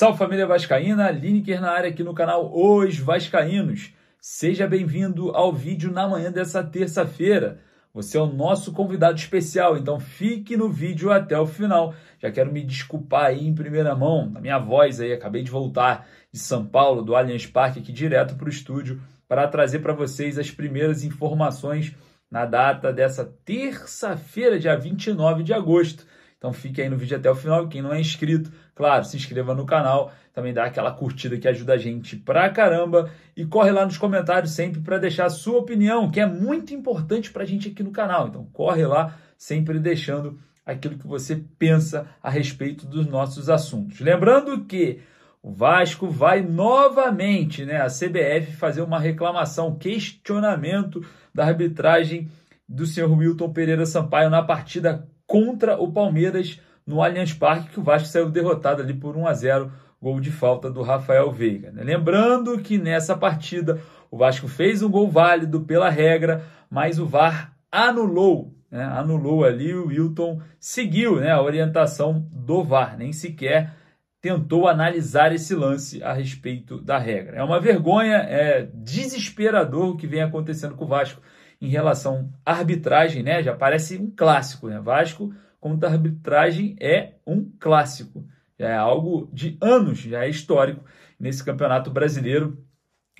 Salve família Vascaína, Lineker na área aqui no canal Os Vascaínos. Seja bem-vindo ao vídeo na manhã dessa terça-feira. Você é o nosso convidado especial, então fique no vídeo até o final. Já quero me desculpar aí em primeira mão, na minha voz aí, acabei de voltar de São Paulo, do Allianz Parque, aqui direto para o estúdio, para trazer para vocês as primeiras informações na data dessa terça-feira, dia 29 de agosto. Então fique aí no vídeo até o final. Quem não é inscrito, claro, se inscreva no canal, também dá aquela curtida que ajuda a gente pra caramba e corre lá nos comentários sempre para deixar a sua opinião, que é muito importante pra gente aqui no canal. Então corre lá sempre deixando aquilo que você pensa a respeito dos nossos assuntos. Lembrando que o Vasco vai novamente, né, a CBF fazer uma reclamação, questionamento da arbitragem do senhor Wilton Pereira Sampaio na partida contra o Palmeiras no Allianz Parque, que o Vasco saiu derrotado ali por 1 a 0 gol de falta do Rafael Veiga. Né? Lembrando que nessa partida o Vasco fez um gol válido pela regra, mas o VAR anulou, né? anulou ali o Wilton, seguiu né? a orientação do VAR, nem sequer tentou analisar esse lance a respeito da regra. É uma vergonha, é desesperador o que vem acontecendo com o Vasco em relação à arbitragem, né? Já parece um clássico, né? Vasco contra a arbitragem é um clássico. Já é algo de anos, já é histórico nesse campeonato brasileiro.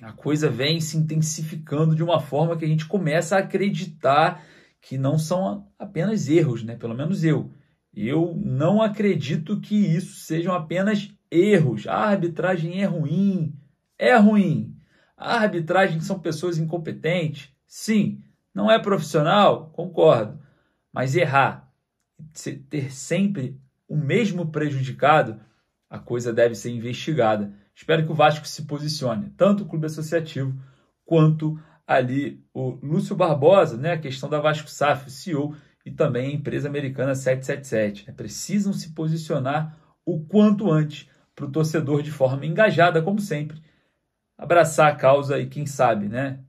A coisa vem se intensificando de uma forma que a gente começa a acreditar que não são apenas erros, né? Pelo menos eu. Eu não acredito que isso sejam apenas erros. A arbitragem é ruim. É ruim. A arbitragem são pessoas incompetentes. Sim, não é profissional? Concordo. Mas errar, ter sempre o mesmo prejudicado, a coisa deve ser investigada. Espero que o Vasco se posicione, tanto o clube associativo quanto ali o Lúcio Barbosa, né, a questão da Vasco SAF, o CEO, e também a empresa americana 777. É precisam se posicionar o quanto antes para o torcedor de forma engajada, como sempre, abraçar a causa e, quem sabe, né,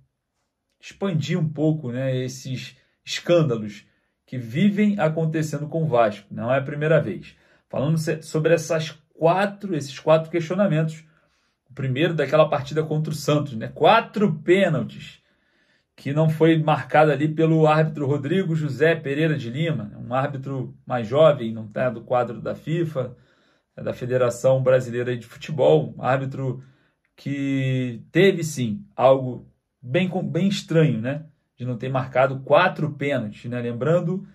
expandir um pouco né, esses escândalos que vivem acontecendo com o Vasco. Não é a primeira vez. Falando sobre essas quatro, esses quatro questionamentos. O primeiro daquela partida contra o Santos, né? Quatro pênaltis que não foi marcado ali pelo árbitro Rodrigo José Pereira de Lima, né? um árbitro mais jovem, não está do quadro da FIFA, é da Federação Brasileira de Futebol, um árbitro que teve sim algo bem, bem estranho, né? De não ter marcado quatro pênaltis, né? Lembrando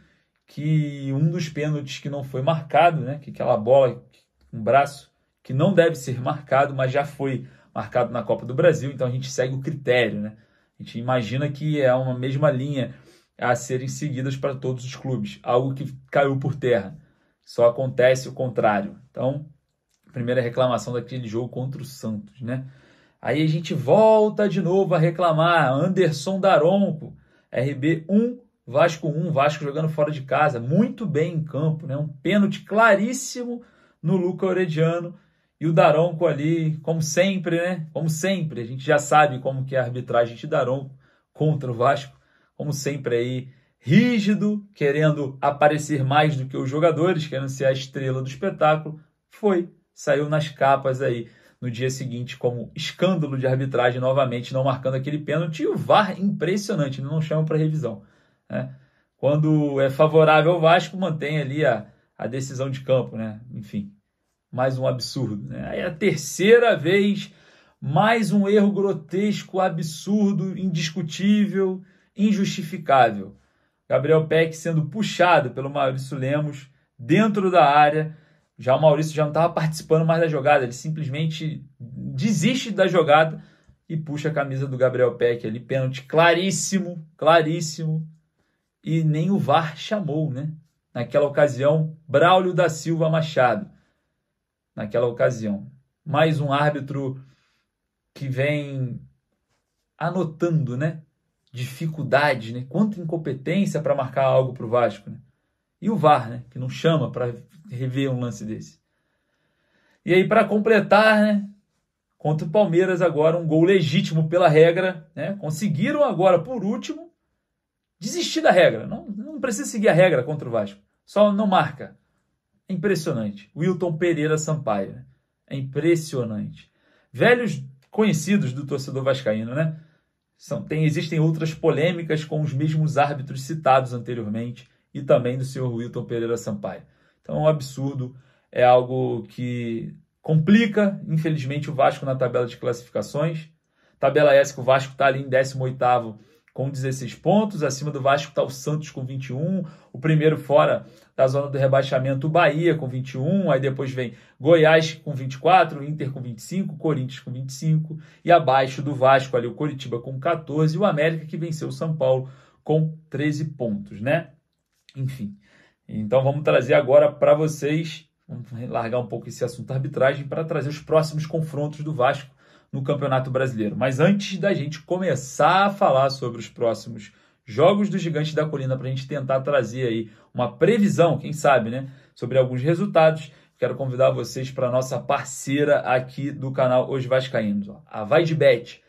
que um dos pênaltis que não foi marcado, né? Que aquela bola, um braço que não deve ser marcado, mas já foi marcado na Copa do Brasil, então a gente segue o critério, né? A gente imagina que é uma mesma linha a serem seguidas para todos os clubes, algo que caiu por terra. Só acontece o contrário. Então, primeira reclamação daquele jogo contra o Santos, né? Aí a gente volta de novo a reclamar. Anderson Daronco, RB 1, Vasco 1, Vasco jogando fora de casa, muito bem em campo, né? Um pênalti claríssimo no Luca Orediano e o Daronco ali, como sempre, né? Como sempre, a gente já sabe como que é a arbitragem de Daronco contra o Vasco, como sempre aí, rígido, querendo aparecer mais do que os jogadores, querendo ser a estrela do espetáculo, foi, saiu nas capas aí no dia seguinte como escândalo de arbitragem, novamente não marcando aquele pênalti. E o VAR, impressionante, não chama para revisão. Né? Quando é favorável ao Vasco, mantém ali a, a decisão de campo, né? Enfim, mais um absurdo. Né? Aí a terceira vez, mais um erro grotesco, absurdo, indiscutível, injustificável. Gabriel Peck sendo puxado pelo Maurício Lemos dentro da área já o Maurício já não estava participando mais da jogada, ele simplesmente desiste da jogada e puxa a camisa do Gabriel Peck ali, pênalti claríssimo, claríssimo. E nem o VAR chamou, né? Naquela ocasião, Braulio da Silva Machado. Naquela ocasião, mais um árbitro que vem anotando, né? Dificuldade, né? Quanta incompetência para marcar algo para o Vasco, né? E o VAR, né? Que não chama para rever um lance desse. E aí, para completar, né? Contra o Palmeiras, agora um gol legítimo pela regra, né? Conseguiram agora, por último, desistir da regra. Não, não precisa seguir a regra contra o Vasco. Só não marca. É impressionante. Wilton Pereira Sampaio. Né? É impressionante. Velhos conhecidos do torcedor vascaíno, né? São, tem, existem outras polêmicas com os mesmos árbitros citados anteriormente e também do senhor Wilton Pereira Sampaio. Então é um absurdo, é algo que complica, infelizmente, o Vasco na tabela de classificações. Tabela essa que o Vasco está ali em 18º com 16 pontos, acima do Vasco está o Santos com 21, o primeiro fora da zona do rebaixamento, o Bahia com 21, aí depois vem Goiás com 24, Inter com 25, Corinthians com 25, e abaixo do Vasco ali o Coritiba com 14, e o América que venceu o São Paulo com 13 pontos, né? enfim. Então vamos trazer agora para vocês, vamos largar um pouco esse assunto da arbitragem para trazer os próximos confrontos do Vasco no Campeonato Brasileiro. Mas antes da gente começar a falar sobre os próximos jogos do Gigante da Colina para a gente tentar trazer aí uma previsão, quem sabe, né, sobre alguns resultados. Quero convidar vocês para nossa parceira aqui do canal hoje Vascaínos, a Vai de Bet.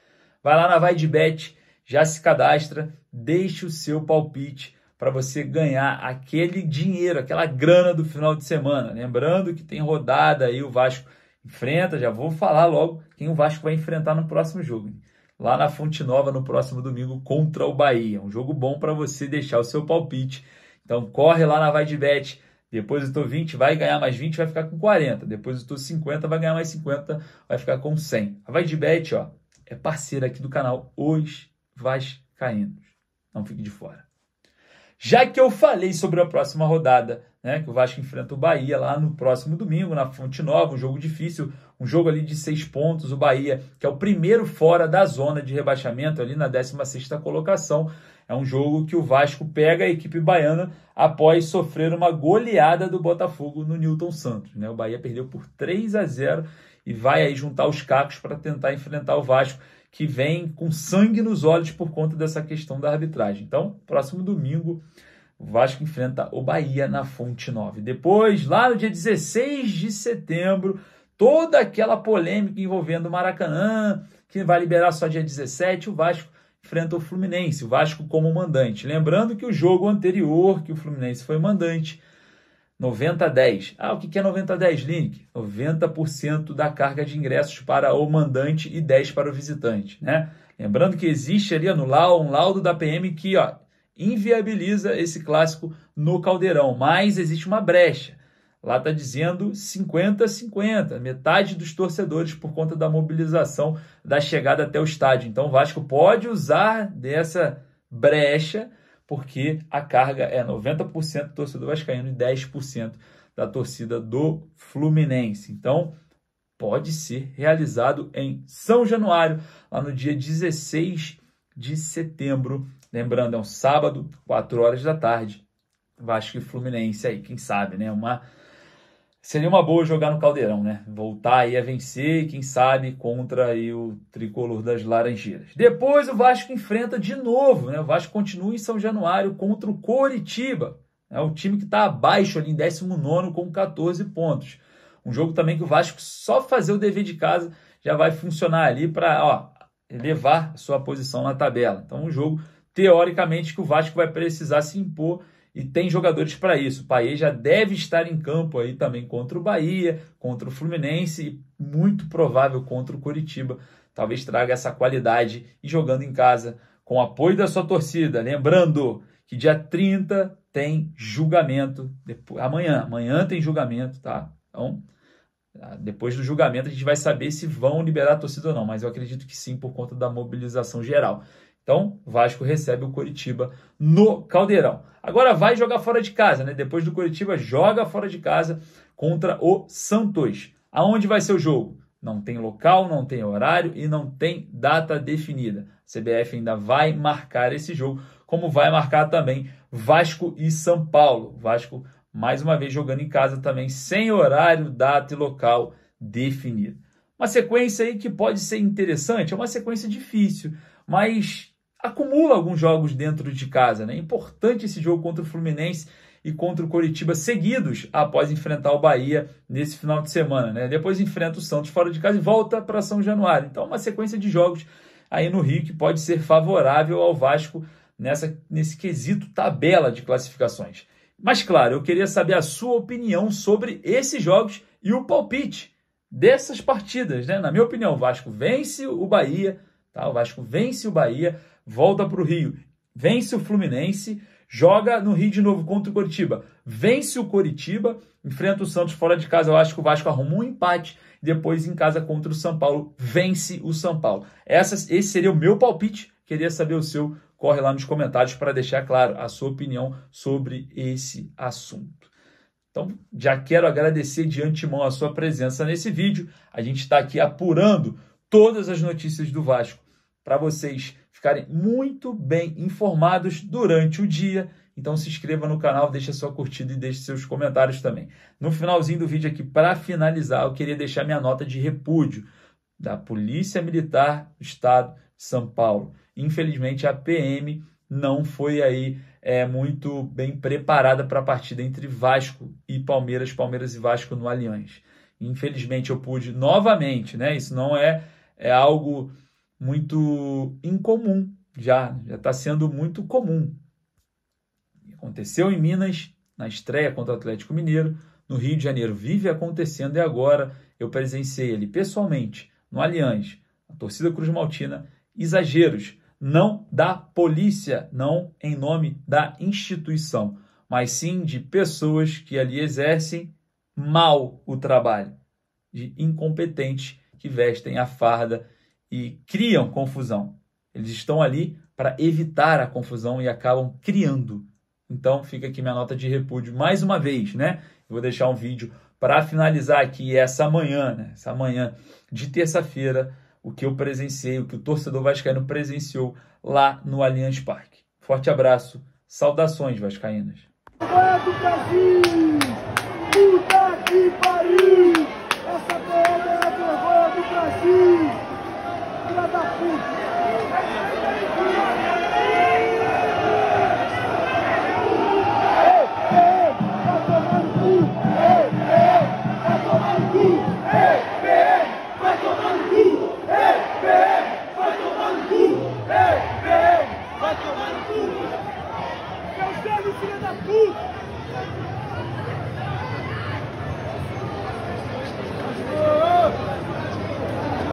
Vai lá na Vai de Bet, já se cadastra, deixe o seu palpite para você ganhar aquele dinheiro, aquela grana do final de semana. Lembrando que tem rodada aí, o Vasco enfrenta, já vou falar logo quem o Vasco vai enfrentar no próximo jogo. Lá na Fonte Nova, no próximo domingo, contra o Bahia. Um jogo bom para você deixar o seu palpite. Então corre lá na Vai de Bet. Depois eu 20, vai ganhar mais 20, vai ficar com 40. Depois eu 50, vai ganhar mais 50, vai ficar com 100. A Vai de Bet, ó, é parceira aqui do canal Os Vascaínos. Não fique de fora. Já que eu falei sobre a próxima rodada, né, que o Vasco enfrenta o Bahia lá no próximo domingo, na Fonte Nova, um jogo difícil, um jogo ali de seis pontos, o Bahia, que é o primeiro fora da zona de rebaixamento, ali na 16ª colocação, é um jogo que o Vasco pega a equipe baiana após sofrer uma goleada do Botafogo no Newton Santos. Né? O Bahia perdeu por 3 a 0 e vai aí juntar os cacos para tentar enfrentar o Vasco, que vem com sangue nos olhos por conta dessa questão da arbitragem. Então, próximo domingo, o Vasco enfrenta o Bahia na Fonte 9. Depois, lá no dia 16 de setembro, toda aquela polêmica envolvendo o Maracanã, que vai liberar só dia 17, o Vasco enfrenta o Fluminense, o Vasco como mandante. Lembrando que o jogo anterior, que o Fluminense foi mandante, 90 a 10. Ah, o que é 90 a 10, Link? 90% da carga de ingressos para o mandante e 10 para o visitante, né? Lembrando que existe ali no laudo, um laudo da PM que ó, inviabiliza esse clássico no Caldeirão, mas existe uma brecha. Lá está dizendo 50-50, metade dos torcedores por conta da mobilização da chegada até o estádio. Então o Vasco pode usar dessa brecha, porque a carga é 90% do torcedor vascaíno e 10% da torcida do Fluminense. Então pode ser realizado em São Januário, lá no dia 16 de setembro. Lembrando, é um sábado, 4 horas da tarde. Vasco e Fluminense aí, quem sabe, né? Uma seria uma boa jogar no Caldeirão, né? Voltar aí a vencer, quem sabe, contra aí o tricolor das Laranjeiras. Depois o Vasco enfrenta de novo, né? O Vasco continua em São Januário contra o Coritiba. É o time que está abaixo ali em 19 com 14 pontos. Um jogo também que o Vasco só fazer o dever de casa já vai funcionar ali para elevar sua posição na tabela. Então, um jogo teoricamente que o Vasco vai precisar se impor e tem jogadores para isso. O Paê já deve estar em campo aí também contra o Bahia, contra o Fluminense e muito provável contra o Curitiba. Talvez traga essa qualidade e jogando em casa com apoio da sua torcida. Lembrando que dia 30 tem julgamento, depois, amanhã, amanhã tem julgamento, tá? Então, ah, depois do julgamento, a gente vai saber se vão liberar a torcida ou não, mas eu acredito que sim, por conta da mobilização geral. Então, Vasco recebe o Coritiba no Caldeirão. Agora vai jogar fora de casa, né? Depois do Coritiba, joga fora de casa contra o Santos. Aonde vai ser o jogo? Não tem local, não tem horário e não tem data definida. A CBF ainda vai marcar esse jogo, como vai marcar também Vasco e São Paulo. Vasco, mais uma vez, jogando em casa também, sem horário, data e local definido. Uma sequência aí que pode ser interessante, é uma sequência difícil, mas acumula alguns jogos dentro de casa. Né? É importante esse jogo contra o Fluminense e contra o Coritiba seguidos após enfrentar o Bahia nesse final de semana. Né? Depois enfrenta o Santos fora de casa e volta para São Januário. Então, uma sequência de jogos aí no Rio que pode ser favorável ao Vasco nessa, nesse quesito tabela de classificações. Mas, claro, eu queria saber a sua opinião sobre esses jogos e o palpite dessas partidas. Né? Na minha opinião, o Vasco vence o Bahia, tá? o Vasco vence o Bahia volta para o Rio, vence o Fluminense, joga no Rio de novo contra o Coritiba, vence o Coritiba, enfrenta o Santos fora de casa. Eu acho que o Vasco arruma um empate. Depois, em casa contra o São Paulo, vence o São Paulo. Essas, esse seria o meu palpite. Queria saber o seu. Corre lá nos comentários para deixar claro a sua opinião sobre esse assunto. Então, já quero agradecer de antemão a sua presença nesse vídeo. A gente está aqui apurando todas as notícias do Vasco para vocês ficarem muito bem informados durante o dia. Então se inscreva no canal, deixe sua curtida e deixe seus comentários também. No finalzinho do vídeo aqui, para finalizar, eu queria deixar minha nota de repúdio da Polícia Militar do Estado de São Paulo. Infelizmente a PM não foi aí é, muito bem preparada para a partida entre Vasco e Palmeiras, Palmeiras e Vasco no Allianz. Infelizmente eu pude novamente, né? Isso não é, é algo muito incomum já, já está sendo muito comum. Aconteceu em Minas, na estreia contra o Atlético Mineiro, no Rio de Janeiro vive acontecendo e agora eu presenciei ele pessoalmente no Allianz, a torcida Cruz Maltina, exageros, não da polícia, não em nome da instituição, mas sim de pessoas que ali exercem mal o trabalho, de incompetentes que vestem a farda e criam confusão. Eles estão ali para evitar a confusão e acabam criando. Então fica aqui minha nota de repúdio mais uma vez, né? Eu vou deixar um vídeo para finalizar aqui essa manhã, né? essa manhã de terça-feira, o que eu presenciei, o que o torcedor vascaíno presenciou lá no Allianz Parque. Forte abraço, saudações vascaínas. puta que pariu! Essa é a vergonha do Brasil! food.